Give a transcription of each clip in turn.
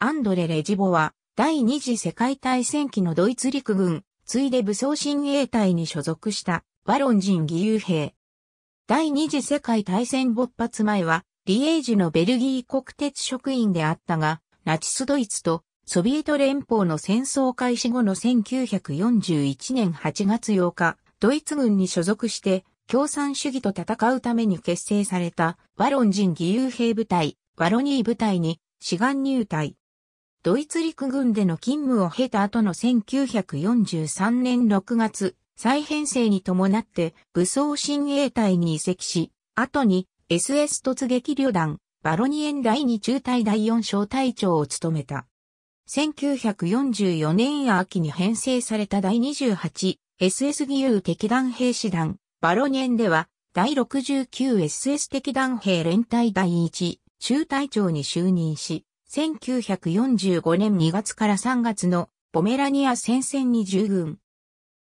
アンドレ・レジボは、第二次世界大戦期のドイツ陸軍、ついで武装親衛隊に所属した、ワロン人義勇兵。第二次世界大戦勃発前は、リエージュのベルギー国鉄職員であったが、ナチスドイツとソビエト連邦の戦争開始後の1941年8月8日、ドイツ軍に所属して、共産主義と戦うために結成された、ワロン人義勇兵部隊、ワロニー部隊に、志願入隊。ドイツ陸軍での勤務を経た後の1943年6月、再編成に伴って武装親衛隊に移籍し、後に SS 突撃旅団、バロニエン第2中隊第4小隊長を務めた。1944年秋に編成された第 28SS 義勇敵団兵士団、バロニエンでは、第 69SS 敵団兵連隊第1中隊長に就任し、1945年2月から3月のポメラニア戦線に従軍。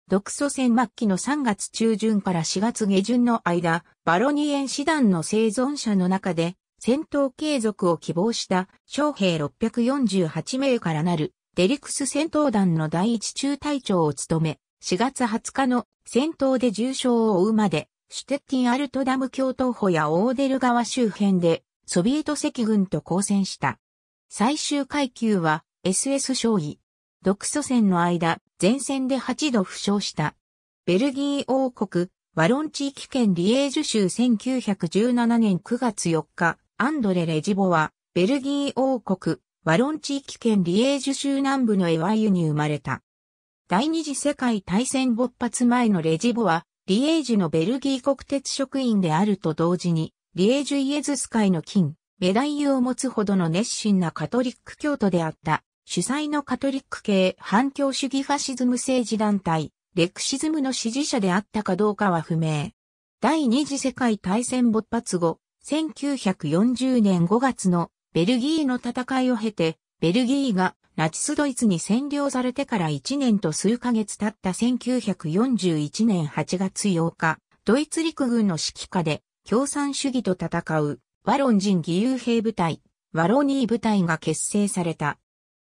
独ソ戦末期の3月中旬から4月下旬の間、バロニエン師団の生存者の中で、戦闘継続を希望した将兵648名からなるデリクス戦闘団の第一中隊長を務め、4月20日の戦闘で重傷を負うまで、シュテッティン・アルトダム共闘歩やオーデル川周辺でソビエト赤軍と交戦した。最終階級は SS 将尉。独祖戦の間、前線で8度負傷した。ベルギー王国、ワロン地域圏リエージュ州1917年9月4日、アンドレ・レジボは、ベルギー王国、ワロン地域圏リエージュ州南部のエワイユに生まれた。第二次世界大戦勃発前のレジボは、リエージュのベルギー国鉄職員であると同時に、リエージュイエズス会の金、メダイユを持つほどの熱心なカトリック教徒であった、主催のカトリック系反共主義ファシズム政治団体、レクシズムの支持者であったかどうかは不明。第二次世界大戦勃発後、1940年5月のベルギーの戦いを経て、ベルギーがナチスドイツに占領されてから1年と数ヶ月経った1941年8月8日、ドイツ陸軍の指揮下で共産主義と戦うワロン人義勇兵部隊、ワロニー部隊が結成された。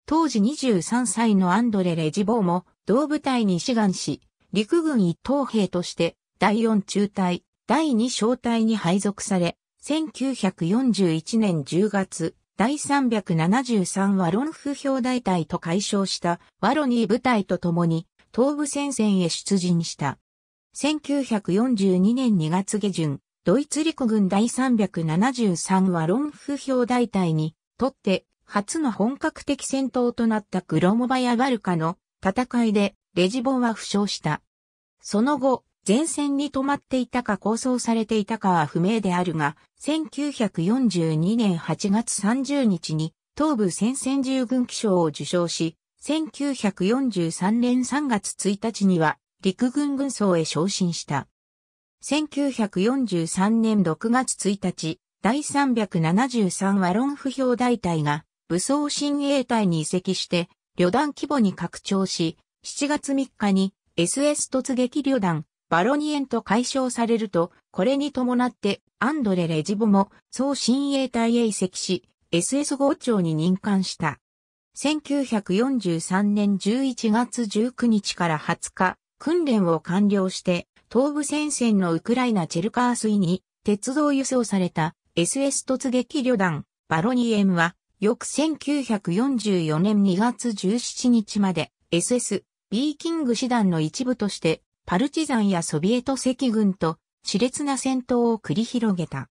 当時23歳のアンドレ・レジボーも同部隊に志願し、陸軍一等兵として第4中隊、第2小隊に配属され、1941年10月、第373ワロンフ表大隊と解消したワロニー部隊と共に東部戦線へ出陣した。1942年2月下旬、ドイツ陸軍第373はロンフ表大隊にとって初の本格的戦闘となったクロモバやバルカの戦いでレジボンは負傷した。その後、前線に止まっていたか構想されていたかは不明であるが、1942年8月30日に東部戦線従軍記章を受賞し、1943年3月1日には陸軍軍曹へ昇進した。1943年6月1日、第373ワロン不評大隊が武装親衛隊に移籍して、旅団規模に拡張し、7月3日に SS 突撃旅団、バロニエンと解消されると、これに伴ってアンドレ・レジボも総親衛隊へ移籍し、SS 号長に任官した。1943年11月19日から20日、訓練を完了して東部戦線のウクライナチェルカースイに鉄道輸送された SS 突撃旅団バロニエムは翌1944年2月17日まで SS ビーキング師団の一部としてパルチザンやソビエト赤軍と熾烈な戦闘を繰り広げた。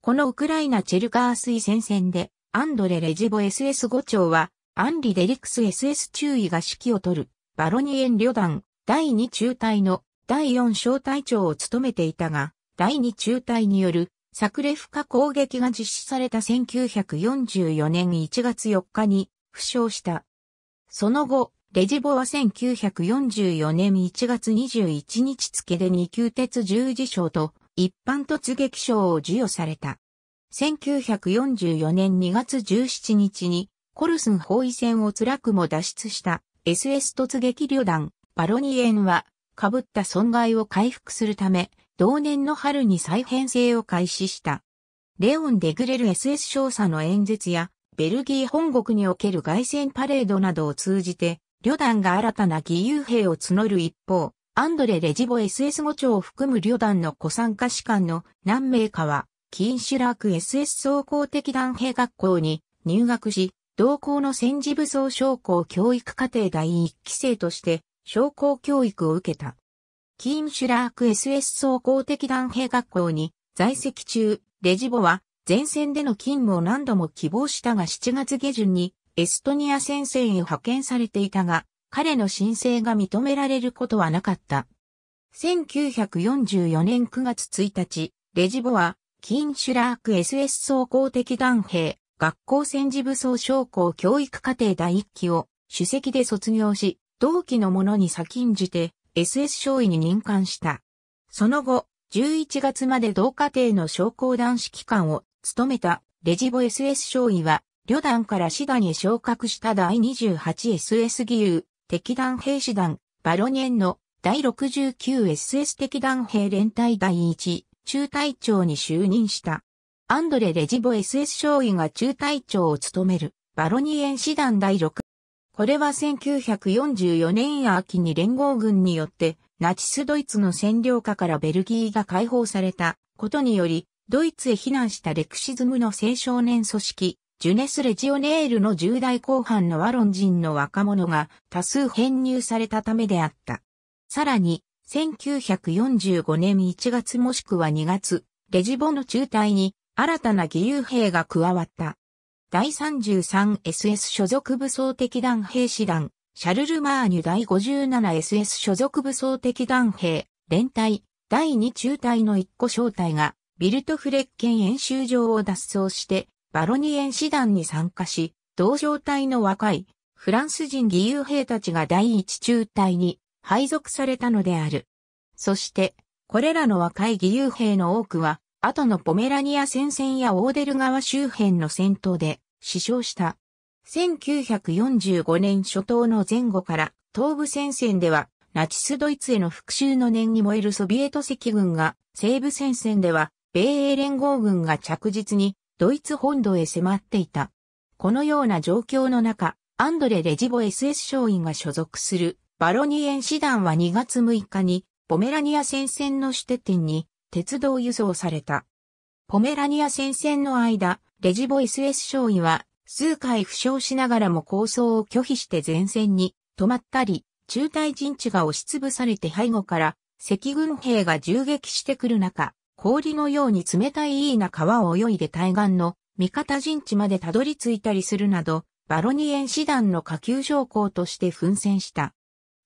このウクライナチェルカースイ戦線でアンドレ・レジボ SS5 長はアンリ・デリクス SS 注意が指揮を取るバロニエン旅団第2中隊の第4小隊長を務めていたが、第2中隊によるサクレフカ攻撃が実施された1944年1月4日に負傷した。その後、レジボは1944年1月21日付で2級鉄十字章と一般突撃章を授与された。1944年2月17日にコルスン包囲戦を辛くも脱出した SS 突撃旅団バロニエンは被った損害を回復するため、同年の春に再編成を開始した。レオン・デグレル SS 少佐の演説や、ベルギー本国における外戦パレードなどを通じて、旅団が新たな義勇兵を募る一方、アンドレ・レジボ SS 5長を含む旅団の古参加士官の何名かは、キンシュラーク SS 総合的団兵学校に入学し、同校の戦時武装将校教育課程第一期生として商工教育を受けた。キーンシュラーク SS 総合的団兵学校に在籍中、レジボは前線での勤務を何度も希望したが7月下旬にエストニア戦線へ派遣されていたが、彼の申請が認められることはなかった。1944年9月1日、レジボは、キーンシュラーク SS 総合的団兵、学校戦時武装商校教育課程第1期を、主席で卒業し、同期の者に先んじて SS 少尉に任官した。その後、11月まで同家庭の商工男子機関を務めたレジボ SS 少尉は、旅団から師団に昇格した第 28SS 義勇、敵団兵士団、バロニエンの第 69SS 敵団兵連隊第1、中隊長に就任した。アンドレ・レジボ SS 少尉が中隊長を務める、バロニエン師団第6これは1944年秋に連合軍によってナチスドイツの占領下からベルギーが解放されたことにより、ドイツへ避難したレクシズムの青少年組織、ジュネス・レジオネールの10代後半のワロン人の若者が多数編入されたためであった。さらに、1945年1月もしくは2月、レジボの中隊に新たな義勇兵が加わった。第 33SS 所属武装敵団兵士団、シャルルマーニュ第 57SS 所属武装敵団兵、連隊、第2中隊の一個小隊が、ビルトフレッケン演習場を脱走して、バロニエン師団に参加し、同小隊の若い、フランス人義勇兵たちが第1中隊に配属されたのである。そして、これらの若い義勇兵の多くは、後のポメラニア戦線やオーデル川周辺の戦闘で死傷した。1945年初頭の前後から東部戦線ではナチスドイツへの復讐の念に燃えるソビエト赤軍が西部戦線では米英連合軍が着実にドイツ本土へ迫っていた。このような状況の中、アンドレ・レジボ SS 将尉が所属するバロニエン師団は2月6日にポメラニア戦線の主手点に鉄道輸送された。ポメラニア戦線の間、レジボ SS 少尉は数回負傷しながらも構想を拒否して前線に止まったり、中隊陣地が押しつぶされて背後から赤軍兵が銃撃してくる中、氷のように冷たいいいな川を泳いで対岸の味方陣地までたどり着いたりするなど、バロニエン師団の下級将校として奮戦した。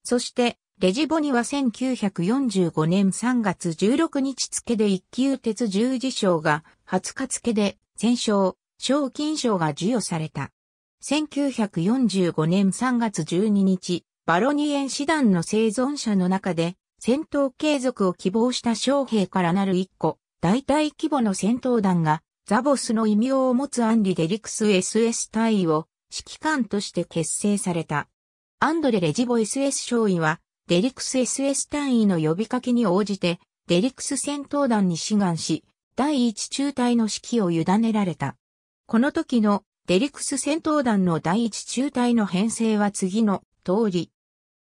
そして、レジボニは1945年3月16日付で一級鉄十字章が20日付で戦勝、賞金賞が授与された。1945年3月12日、バロニエン師団の生存者の中で戦闘継続を希望した将兵からなる一個、大体規模の戦闘団がザボスの異名を持つアンリ・デリクス SS 隊を指揮官として結成された。アンドレ・レジボ SS 将尉はデリクス SS 単位の呼びかけに応じて、デリクス戦闘団に志願し、第一中隊の指揮を委ねられた。この時のデリクス戦闘団の第一中隊の編成は次の通り。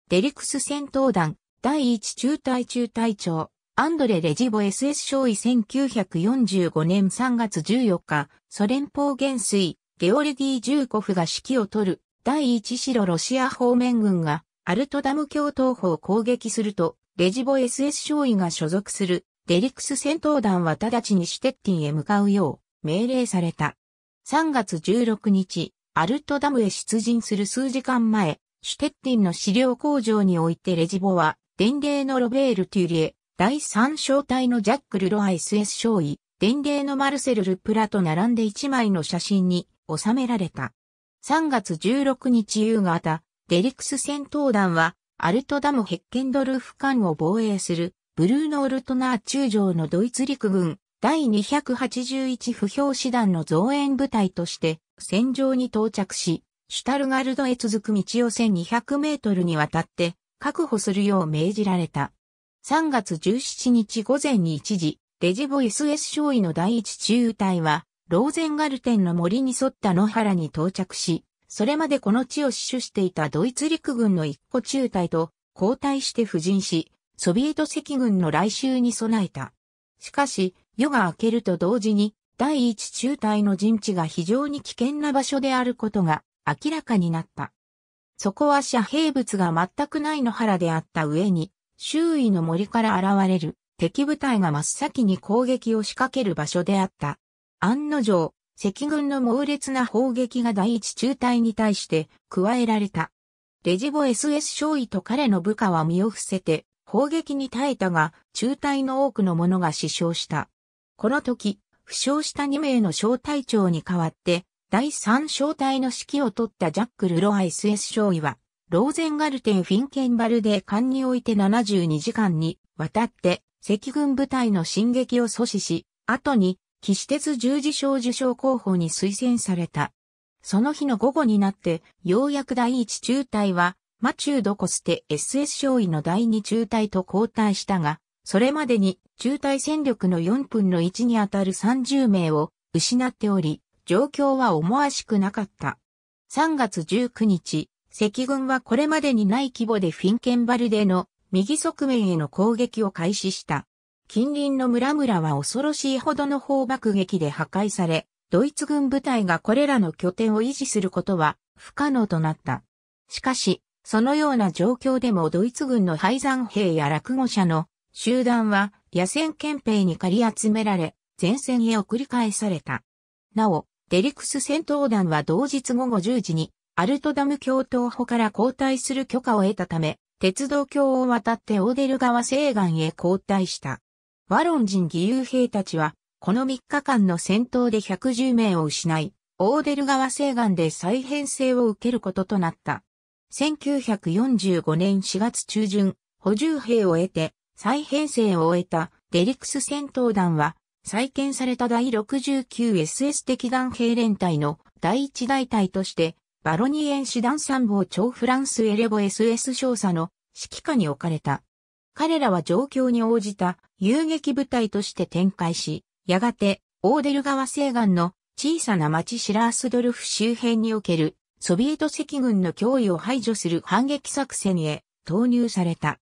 デリクス戦闘団第一中隊中隊長アンドレ・レジボ SS 少尉1945年3月14日、ソ連邦元帥、ゲオルディ・ジューコフが指揮を取る、第一白ロシア方面軍が、アルトダム教砲を攻撃すると、レジボ SS 少尉が所属するデリクス戦闘団は直ちにシュテッティンへ向かうよう命令された。3月16日、アルトダムへ出陣する数時間前、シュテッティンの資料工場においてレジボは、伝令のロベール・テュリエ、第3小隊のジャック・ルロア SS 少尉、伝令のマルセル・ルプラと並んで1枚の写真に収められた。3月16日夕方、デリクス戦闘団は、アルトダムヘッケンドルフ間を防衛する、ブルーノ・オルトナー中将のドイツ陸軍、第281不評師団の増援部隊として、戦場に到着し、シュタルガルドへ続く道を1200メートルにわたって、確保するよう命じられた。3月17日午前に1時、デジボ SS 少尉の第一中隊は、ローゼンガルテンの森に沿った野原に到着し、それまでこの地を死守していたドイツ陸軍の一個中隊と交代して布陣し、ソビエト赤軍の来襲に備えた。しかし、夜が明けると同時に、第一中隊の陣地が非常に危険な場所であることが明らかになった。そこは遮蔽物が全くない野原であった上に、周囲の森から現れる敵部隊が真っ先に攻撃を仕掛ける場所であった。案の定、赤軍の猛烈な砲撃が第一中隊に対して加えられた。レジボ SS 少尉と彼の部下は身を伏せて砲撃に耐えたが、中隊の多くの者が死傷した。この時、負傷した2名の小隊長に代わって、第3小隊の指揮を取ったジャック・ルロア SS 少尉は、ローゼンガルテン・フィンケンバルデー艦において72時間にわたって、赤軍部隊の進撃を阻止し、後に岸鉄十字章受賞候補に推薦された。その日の午後になって、ようやく第一中隊は、マチュード・コステ SS 少尉の第二中隊と交代したが、それまでに中隊戦力の4分の1にあたる30名を失っており、状況は思わしくなかった。3月19日、赤軍はこれまでにない規模でフィンケンバルデの右側面への攻撃を開始した。近隣の村々は恐ろしいほどの砲爆撃で破壊され、ドイツ軍部隊がこれらの拠点を維持することは不可能となった。しかし、そのような状況でもドイツ軍の廃山兵や落語者の集団は野戦憲兵に借り集められ、前線へ送り返された。なお、デリクス戦闘団は同日午後10時にアルトダム橋東歩から交代する許可を得たため、鉄道橋を渡ってオーデル川西岸へ交代した。ワロン人義勇兵たちは、この3日間の戦闘で110名を失い、オーデル川西岸で再編成を受けることとなった。1945年4月中旬、補充兵を得て、再編成を終えたデリクス戦闘団は、再建された第 69SS 敵岸兵連隊の第1大隊として、バロニエン師団参謀長フランスエレボ SS 少佐の指揮下に置かれた。彼らは状況に応じた遊撃部隊として展開し、やがて、オーデル川西岸の小さな町シラースドルフ周辺におけるソビエト赤軍の脅威を排除する反撃作戦へ投入された。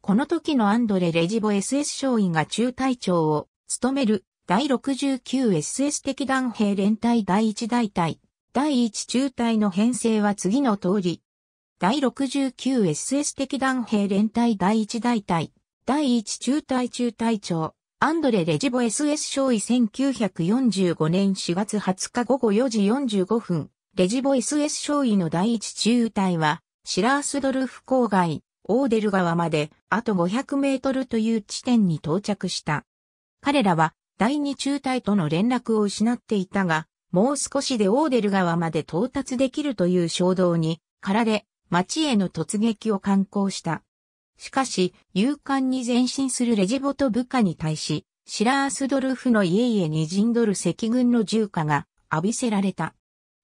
この時のアンドレ・レジボ SS 将尉が中隊長を務める第 69SS 敵団兵連隊第1大隊、第1中隊の編成は次の通り、第 69SS 敵団兵連隊第1大隊、第1中隊中隊長、アンドレ・レジボ SS 少尉1945年4月20日午後4時45分、レジボ SS 少尉の第1中隊は、シラースドルフ郊外、オーデル川まで、あと500メートルという地点に到着した。彼らは、第2中隊との連絡を失っていたが、もう少しでオーデル川まで到達できるという衝動に、かられ、町への突撃を敢行した。しかし、勇敢に前進するレジボト部下に対し、シラースドルフの家々に陣取る赤軍の銃火が浴びせられた。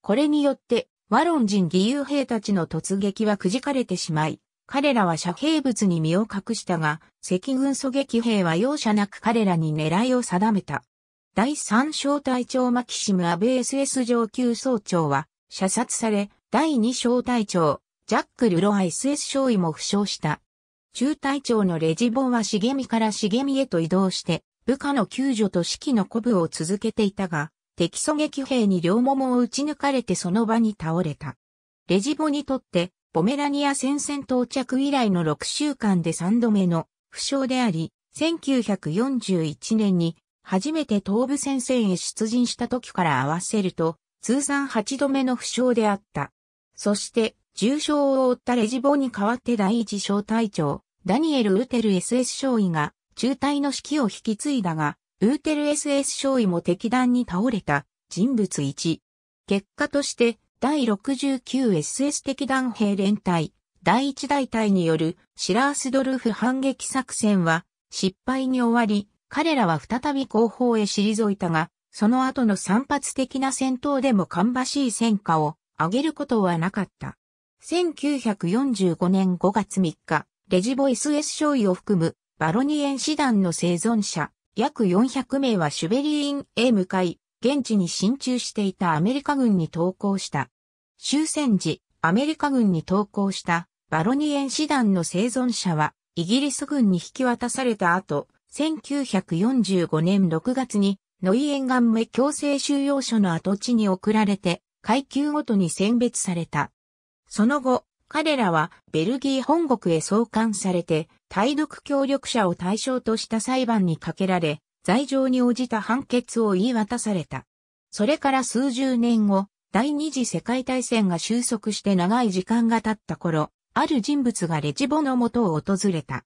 これによって、ワロン人義勇兵たちの突撃はくじかれてしまい、彼らは遮蔽物に身を隠したが、赤軍狙撃兵は容赦なく彼らに狙いを定めた。第三小隊長マキシム・アベ s ス S 上級総長は射殺され、第二小隊長ジャック・ルロア SS 少尉も負傷した。中隊長のレジボンは茂みから茂みへと移動して、部下の救助と指揮の鼓舞を続けていたが、敵狙撃兵に両桃を撃ち抜かれてその場に倒れた。レジボにとって、ポメラニア戦線到着以来の6週間で3度目の負傷であり、1941年に初めて東部戦線へ出陣した時から合わせると、通算8度目の負傷であった。そして、重傷を負ったレジボに代わって第一小隊長、ダニエル・ウーテル SS 少尉が、中隊の指揮を引き継いだが、ウーテル SS 少尉も敵団に倒れた、人物1。結果として、第 69SS 敵団兵連隊、第一大隊によるシラースドルフ反撃作戦は失敗に終わり、彼らは再び後方へ退いたが、その後の散発的な戦闘でも芳しい戦果を上げることはなかった。1945年5月3日、レジボイス S 少尉を含むバロニエン師団の生存者、約400名はシュベリーンへ向かい、現地に進駐していたアメリカ軍に投降した。終戦時、アメリカ軍に投降したバロニエン師団の生存者は、イギリス軍に引き渡された後、1945年6月に、ノイ沿岸目強制収容所の跡地に送られて、階級ごとに選別された。その後、彼らはベルギー本国へ送還されて、対独協力者を対象とした裁判にかけられ、罪状に応じた判決を言い渡された。それから数十年後、第二次世界大戦が収束して長い時間が経った頃、ある人物がレジボの元を訪れた。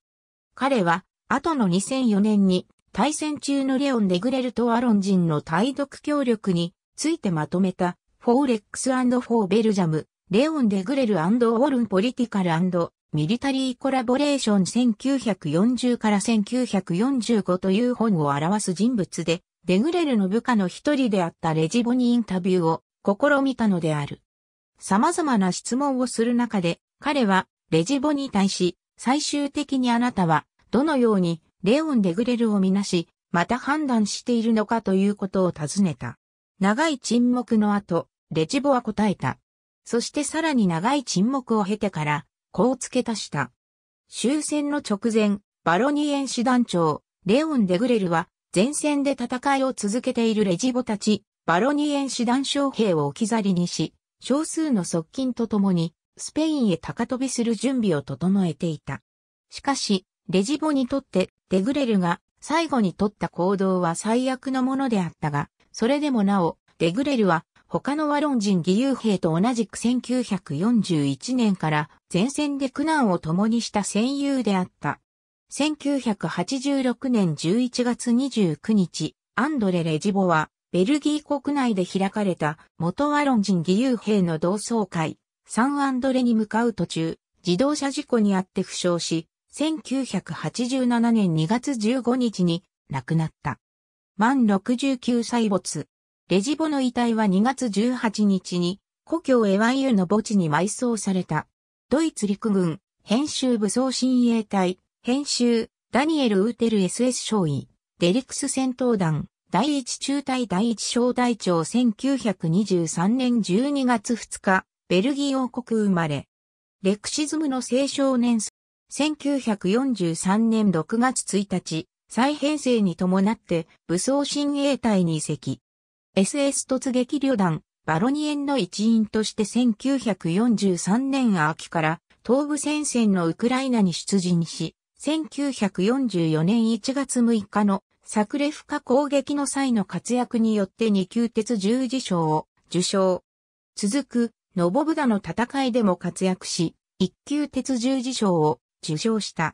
彼は、後の2004年に、対戦中のレオン・デグレルとアロン人の対独協力についてまとめた、フォーレックスフォーベルジャム、レオン・デグレルウォルン・ポリティカルミリタリー・コラボレーション1940から1945という本を表す人物で、デグレルの部下の一人であったレジボにインタビューを試みたのである。様々な質問をする中で、彼はレジボに対し、最終的にあなたはどのようにレオン・デグレルをみなし、また判断しているのかということを尋ねた。長い沈黙の後、レジボは答えた。そしてさらに長い沈黙を経てから、こう付け足した。終戦の直前、バロニエン師団長、レオン・デグレルは、前線で戦いを続けているレジボたち、バロニエン師団将兵を置き去りにし、少数の側近と共に、スペインへ高飛びする準備を整えていた。しかし、レジボにとって、デグレルが最後に取った行動は最悪のものであったが、それでもなお、デグレルは他のワロン人義勇兵と同じく1941年から前線で苦難を共にした戦友であった。1986年11月29日、アンドレ・レジボは、ベルギー国内で開かれた元ワロン人義勇兵の同窓会、サンアンドレに向かう途中、自動車事故にあって負傷し、1987年2月15日に亡くなった。満69歳没。レジボの遺体は2月18日に、故郷エワイユの墓地に埋葬された。ドイツ陸軍、編集武装親衛隊、編集、ダニエル・ウーテル SS 少尉、デリクス戦闘団、第一中隊第一小隊長1923年12月2日、ベルギー王国生まれ。レクシズムの青少年、1943年6月1日、再編成に伴って武装親衛隊に移籍。SS 突撃旅団、バロニエンの一員として1943年秋から東部戦線のウクライナに出陣し、1944年1月6日のサクレフカ攻撃の際の活躍によって二級鉄十字章を受賞。続く、ノボブダの戦いでも活躍し、一級鉄十字章を受賞した。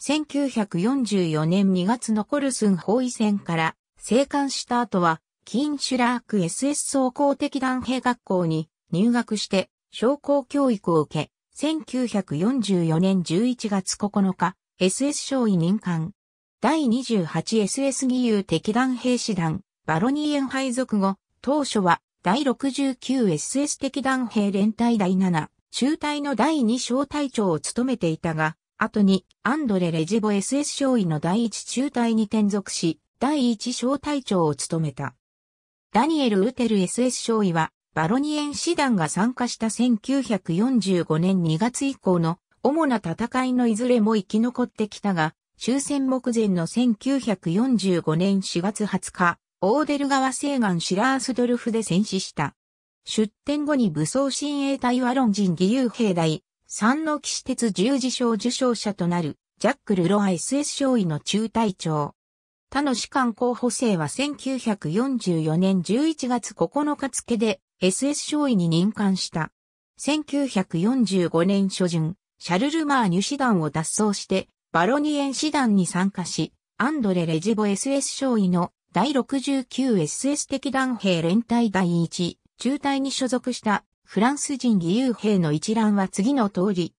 1944年2月のコルスン包囲戦から生還した後は、キンシュラーク SS 総合的団兵学校に入学して商工教育を受け、1944年11月9日、SS 少尉任官。第 28SS 義勇敵団兵士団、バロニーエン配属後、当初は第 69SS 敵団兵連隊第7、中隊の第2小隊長を務めていたが、後にアンドレ・レジボ SS 少尉の第1中隊に転属し、第1小隊長を務めた。ダニエル・ウテル SS 少尉は、バロニエン師団が参加した1945年2月以降の主な戦いのいずれも生き残ってきたが、終戦目前の1945年4月20日、オーデル川西岸シラースドルフで戦死した。出展後に武装親衛隊は論人義勇兵隊、三の騎士鉄十字章受章者となる、ジャック・ルロア SS 少尉の中隊長。他の士官候補生は1944年11月9日付で SS 少尉に任官した。1945年初旬、シャルル・マーニュ師団を脱走して、バロニエン師団に参加し、アンドレ・レジボ SS 少尉の第 69SS 敵団兵連隊第1、中隊に所属したフランス人義勇兵の一覧は次の通り。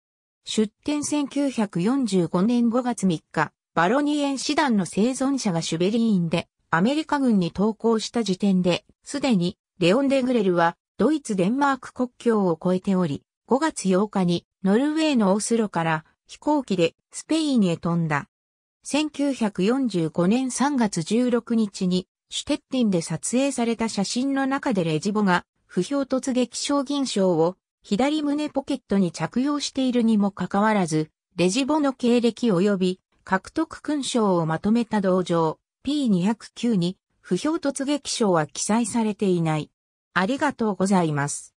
出展1945年5月3日、バロニエン師団の生存者がシュベリーンでアメリカ軍に投降した時点で、すでにレオン・デグレルはドイツ・デンマーク国境を越えており、5月8日にノルウェーのオスロから飛行機でスペインへ飛んだ。1945年3月16日にシュテッティンで撮影された写真の中でレジボが不評突撃賞銀賞を左胸ポケットに着用しているにもかかわらず、レジボの経歴及び獲得勲章をまとめた同情 P209 に不評突撃賞は記載されていない。ありがとうございます。